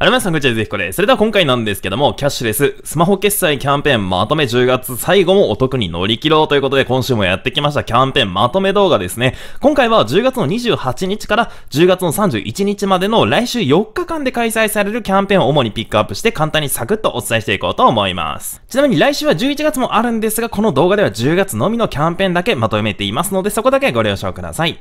あら皆さん、こんにちは、ぜひこれ。それでは今回なんですけども、キャッシュレス、スマホ決済キャンペーンまとめ10月最後もお得に乗り切ろうということで、今週もやってきましたキャンペーンまとめ動画ですね。今回は10月の28日から10月の31日までの来週4日間で開催されるキャンペーンを主にピックアップして簡単にサクッとお伝えしていこうと思います。ちなみに来週は11月もあるんですが、この動画では10月のみのキャンペーンだけまとめていますので、そこだけご了承ください。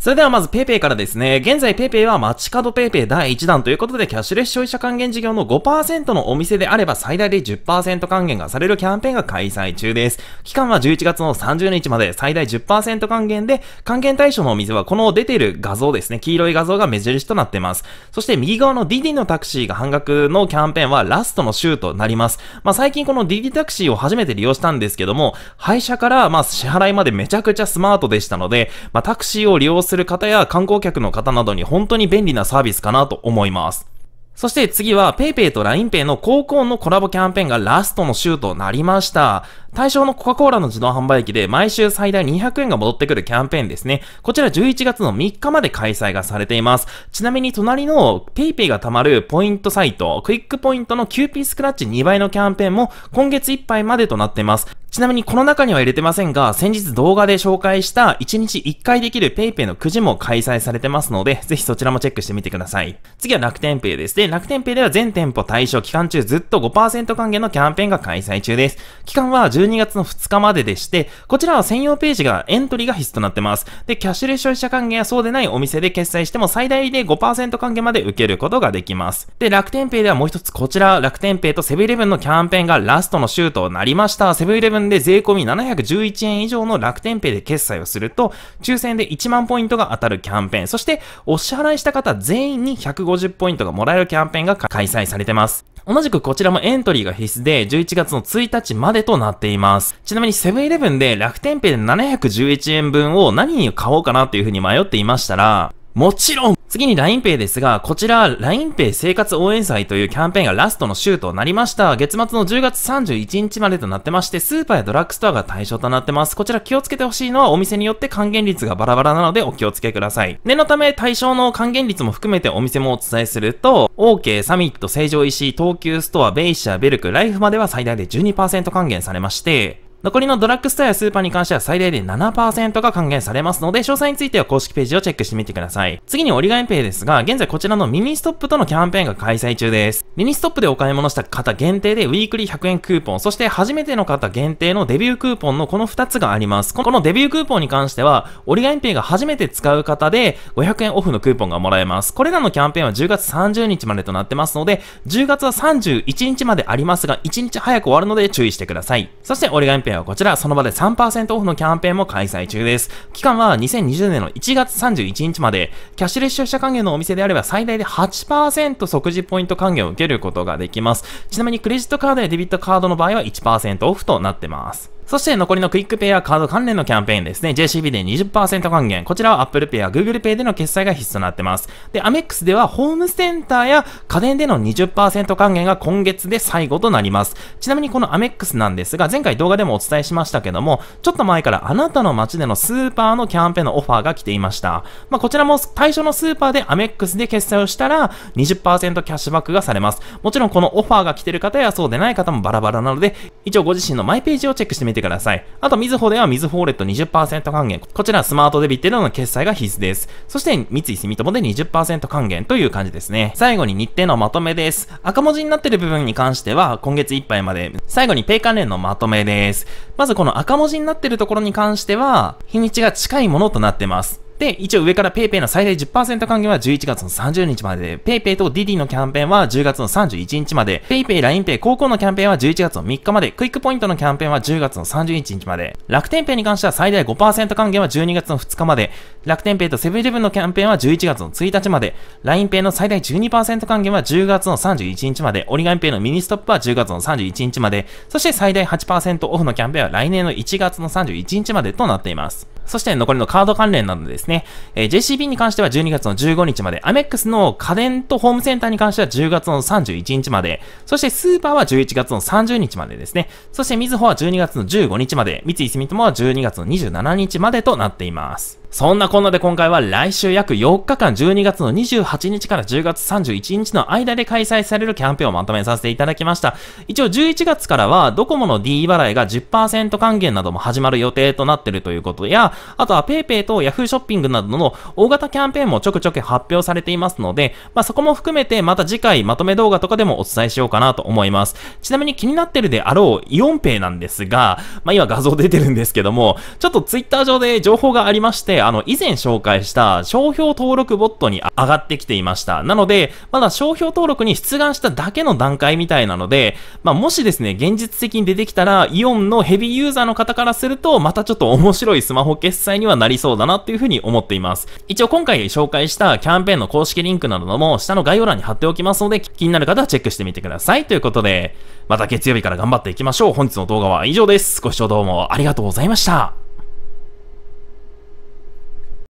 それではまず PayPay からですね。現在 PayPay は街角 PayPay 第1弾ということでキャッシュレス消費者還元事業の5%のお店であれば最大で10%還元がされるキャンペーンが開催中です。期間は11月の30日まで最大10%還元で、還元対象のお店はこの出ている画像ですね。黄色い画像が目印となっています。そして右側の DD のタクシーが半額のキャンペーンはラストの週となります。まあ最近この DD タクシーを初めて利用したんですけども、廃車からまあ支払いまでめちゃくちゃスマートでしたので、まあタクシーを利用する方や観光客の方などに本当に便利なサービスかなと思います。そして次は PayPay と LINEPay の高校のコラボキャンペーンがラストの週となりました。対象のコカ・コーラの自動販売機で毎週最大200円が戻ってくるキャンペーンですね。こちら11月の3日まで開催がされています。ちなみに隣の PayPay が貯まるポイントサイト、クイックポイントの QP スクラッチ2倍のキャンペーンも今月いっぱいまでとなっています。ちなみにこの中には入れてませんが、先日動画で紹介した1日1回できる PayPay のくじも開催されてますので、ぜひそちらもチェックしてみてください。次は楽天 Pay です。で、楽天 Pay では全店舗対象期間中ずっと5%還元のキャンペーンが開催中です。期間は12月の2日まででして、こちらは専用ページがエントリーが必須となってます。で、キャッシュレス消費者還元やそうでないお店で決済しても最大で5%還元まで受けることができます。で、楽天 Pay ではもう一つこちら、楽天 Pay とセブンイレブンのキャンペーンがラストの週となりました。セブンイレブンで税込み711円以上の楽天ペイで決済をすると、抽選で1万ポイントが当たるキャンペーン、そしてお支払いした方全員に150ポイントがもらえるキャンペーンが開催されてます。同じくこちらもエントリーが必須で、11月の1日までとなっています。ちなみにセブンイレブンで楽天ペイで711円分を何に買おうかなっていうふうに迷っていましたら、もちろん次に LINEPay ですが、こちら LINEPay 生活応援祭というキャンペーンがラストの週となりました。月末の10月31日までとなってまして、スーパーやドラッグストアが対象となってます。こちら気をつけてほしいのはお店によって還元率がバラバラなのでお気をつけください。念のため対象の還元率も含めてお店もお伝えすると、OK、サミット、成城石井、東急ストア、ベイシア、ベルク、ライフまでは最大で12%還元されまして、残りのドラッグストアやスーパーに関しては最大で7%が還元されますので、詳細については公式ページをチェックしてみてください。次に折り紙ペイですが、現在こちらのミニストップとのキャンペーンが開催中です。ミニストップでお買い物した方限定でウィークリー100円クーポン、そして初めての方限定のデビュークーポンのこの2つがあります。このデビュークーポンに関しては、折り紙ペイが初めて使う方で500円オフのクーポンがもらえます。これらのキャンペーンは10月30日までとなってますので、10月は31日までありますが、1日早く終わるので注意してください。そして折り紙ペイペーンはこちら、その場で3%オフのキャンペーンも開催中です。期間は2020年の1月31日まで、キャッシュレス出社還元のお店であれば最大で8%即時ポイント還元を受けることができます。ちなみにクレジットカードやデビットカードの場合は1%オフとなってます。そして残りのクイックペイやカード関連のキャンペーンですね。JCB で20%還元。こちらは Apple Pay や Google Pay での決済が必須となってます。で、アメックスではホームセンターや家電での20%還元が今月で最後となります。ちなみにこのアメックスなんですが、前回動画でもお伝えしましたけども、ちょっと前からあなたの街でのスーパーのキャンペーンのオファーが来ていました。まあ、こちらも対象のスーパーでアメックスで決済をしたら20%キャッシュバックがされます。もちろんこのオファーが来てる方やそうでない方もバラバラなので、一応ご自身のマイページをチェックしてみててください。あと、みずほではみずほウォレット20%還元。こちらスマートデビットでの決済が必須です。そして、三井住友で20%還元という感じですね。最後に日程のまとめです。赤文字になってる部分に関しては、今月いっぱいまで。最後にペイ関連のまとめです。まずこの赤文字になってるところに関しては、日にちが近いものとなってます。で、一応上から PayPay の最大10%還元は11月の30日まで、PayPay と DD のキャンペーンは10月の31日まで、PayPay、LINEPay、高校のキャンペーンは11月の3日まで、クイックポイントのキャンペーンは10月の31日まで、楽天ペイに関しては最大5%還元は12月の2日まで、楽天ペイとセブンイレブンのキャンペーンは11月の1日まで、LINEPay の最大12%還元は10月の31日まで、オリガンペイのミニストップは10月の31日まで、そして最大8%オフのキャンペーンは来年の1月の31日までとなっています。そして残りのカード関連などですね、えー、JCB に関しては12月の15日まで、アメックスの家電とホームセンターに関しては10月の31日まで、そしてスーパーは11月の30日までですね、そしてみずほは12月の15日まで、三井住友は12月の27日までとなっています。そんなこんなで今回は来週約4日間12月の28日から10月31日の間で開催されるキャンペーンをまとめさせていただきました。一応11月からはドコモの D 払いが10%還元なども始まる予定となっているということや、あとは PayPay と Yahoo ショッピングなどの大型キャンペーンもちょくちょく発表されていますので、まあ、そこも含めてまた次回まとめ動画とかでもお伝えしようかなと思います。ちなみに気になってるであろうイオンペイなんですが、まあ、今画像出てるんですけども、ちょっと Twitter 上で情報がありまして、あの、以前紹介した商標登録ボットに上がってきていました。なので、まだ商標登録に出願しただけの段階みたいなので、まあ、もしですね、現実的に出てきたら、イオンのヘビーユーザーの方からすると、またちょっと面白いスマホ系決済にはなりそうだなっていうふうに思っています。一応今回紹介したキャンペーンの公式リンクなども下の概要欄に貼っておきますので、気になる方はチェックしてみてください。ということで、また月曜日から頑張っていきましょう。本日の動画は以上です。ご視聴どうもありがとうございました。